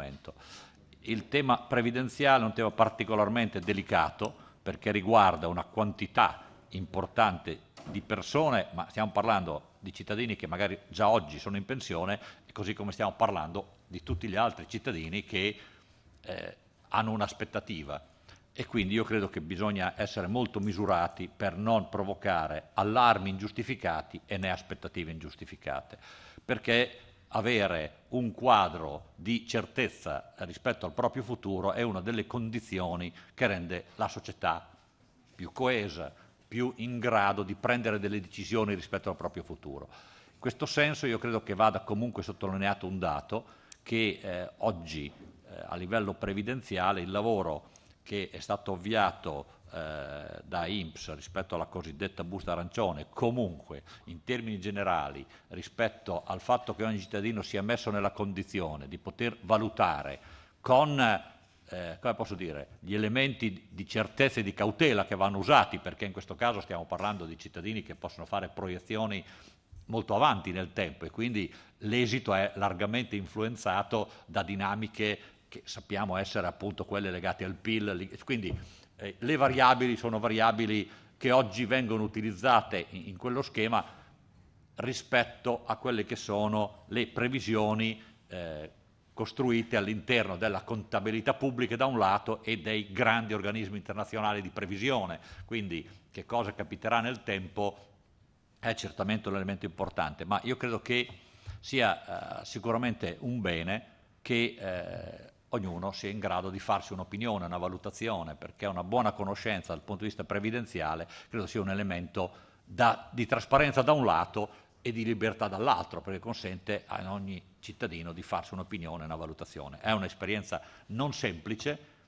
momento. Il tema previdenziale è un tema particolarmente delicato perché riguarda una quantità importante di persone, ma stiamo parlando di cittadini che magari già oggi sono in pensione, così come stiamo parlando di tutti gli altri cittadini che eh, hanno un'aspettativa. E quindi io credo che bisogna essere molto misurati per non provocare allarmi ingiustificati e né aspettative ingiustificate, perché avere un quadro di certezza rispetto al proprio futuro è una delle condizioni che rende la società più coesa, più in grado di prendere delle decisioni rispetto al proprio futuro. In questo senso io credo che vada comunque sottolineato un dato che eh, oggi eh, a livello previdenziale il lavoro che è stato avviato eh, da IMPS rispetto alla cosiddetta busta arancione, comunque in termini generali rispetto al fatto che ogni cittadino sia messo nella condizione di poter valutare con eh, come posso dire, gli elementi di certezza e di cautela che vanno usati, perché in questo caso stiamo parlando di cittadini che possono fare proiezioni molto avanti nel tempo e quindi l'esito è largamente influenzato da dinamiche che sappiamo essere appunto quelle legate al PIL, quindi eh, le variabili sono variabili che oggi vengono utilizzate in, in quello schema rispetto a quelle che sono le previsioni eh, costruite all'interno della contabilità pubblica da un lato e dei grandi organismi internazionali di previsione, quindi che cosa capiterà nel tempo è certamente un elemento importante, ma io credo che sia eh, sicuramente un bene che eh, ognuno sia in grado di farsi un'opinione, una valutazione, perché una buona conoscenza dal punto di vista previdenziale credo sia un elemento da, di trasparenza da un lato e di libertà dall'altro, perché consente a ogni cittadino di farsi un'opinione, una valutazione. È un'esperienza non semplice,